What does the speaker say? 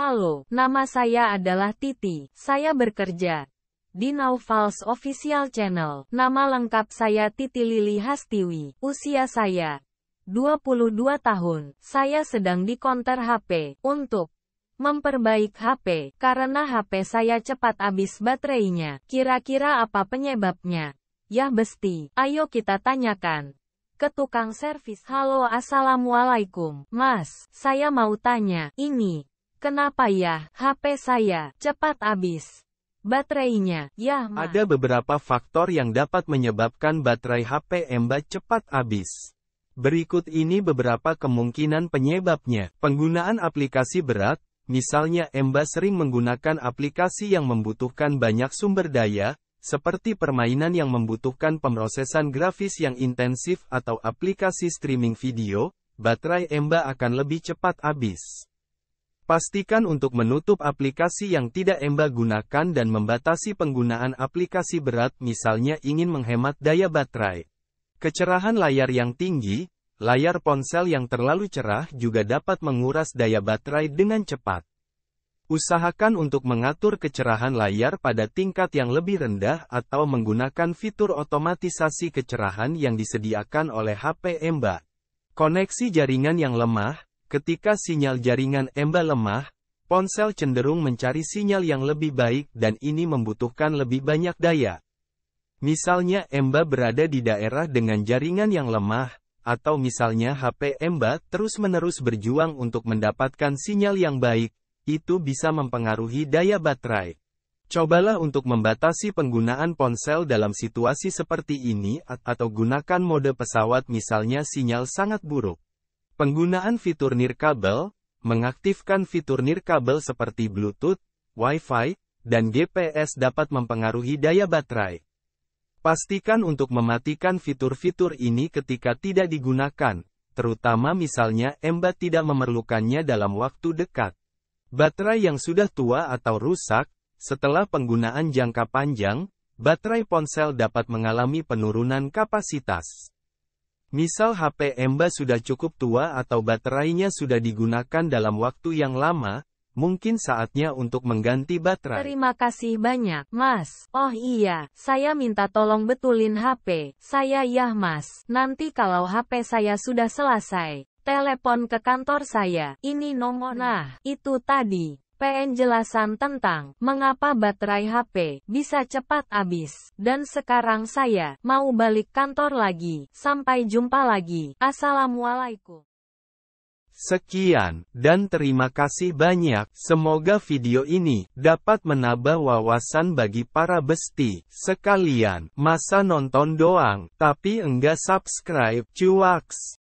Halo, nama saya adalah Titi. Saya bekerja di Naufal's Official Channel. Nama lengkap saya Titi Lili Hastiwi. Usia saya 22 tahun. Saya sedang di konter HP untuk memperbaik HP karena HP saya cepat habis baterainya. Kira-kira apa penyebabnya? Yah, besti, ayo kita tanyakan ke tukang servis. Halo assalamualaikum, mas. Saya mau tanya, ini Kenapa ya, HP saya cepat habis? Baterainya, ya ma. Ada beberapa faktor yang dapat menyebabkan baterai HP Emba cepat habis. Berikut ini beberapa kemungkinan penyebabnya. Penggunaan aplikasi berat, misalnya Emba sering menggunakan aplikasi yang membutuhkan banyak sumber daya, seperti permainan yang membutuhkan pemrosesan grafis yang intensif atau aplikasi streaming video, baterai Emba akan lebih cepat habis. Pastikan untuk menutup aplikasi yang tidak emba gunakan dan membatasi penggunaan aplikasi berat misalnya ingin menghemat daya baterai. Kecerahan layar yang tinggi, layar ponsel yang terlalu cerah juga dapat menguras daya baterai dengan cepat. Usahakan untuk mengatur kecerahan layar pada tingkat yang lebih rendah atau menggunakan fitur otomatisasi kecerahan yang disediakan oleh HP emba. Koneksi jaringan yang lemah, Ketika sinyal jaringan EMBA lemah, ponsel cenderung mencari sinyal yang lebih baik dan ini membutuhkan lebih banyak daya. Misalnya EMBA berada di daerah dengan jaringan yang lemah, atau misalnya HP EMBA terus-menerus berjuang untuk mendapatkan sinyal yang baik, itu bisa mempengaruhi daya baterai. Cobalah untuk membatasi penggunaan ponsel dalam situasi seperti ini atau gunakan mode pesawat misalnya sinyal sangat buruk. Penggunaan fitur nirkabel, mengaktifkan fitur nirkabel seperti Bluetooth, Wi-Fi, dan GPS dapat mempengaruhi daya baterai. Pastikan untuk mematikan fitur-fitur ini ketika tidak digunakan, terutama misalnya Emba tidak memerlukannya dalam waktu dekat. Baterai yang sudah tua atau rusak, setelah penggunaan jangka panjang, baterai ponsel dapat mengalami penurunan kapasitas. Misal HP Emba sudah cukup tua atau baterainya sudah digunakan dalam waktu yang lama, mungkin saatnya untuk mengganti baterai. Terima kasih banyak, Mas. Oh iya, saya minta tolong betulin HP. Saya ya, Mas. Nanti kalau HP saya sudah selesai, telepon ke kantor saya. Ini nomor. Nah, itu tadi penjelasan tentang mengapa baterai HP bisa cepat habis. Dan sekarang saya mau balik kantor lagi. Sampai jumpa lagi. Assalamualaikum. Sekian, dan terima kasih banyak. Semoga video ini dapat menambah wawasan bagi para besti sekalian. Masa nonton doang, tapi enggak subscribe. Cuaks.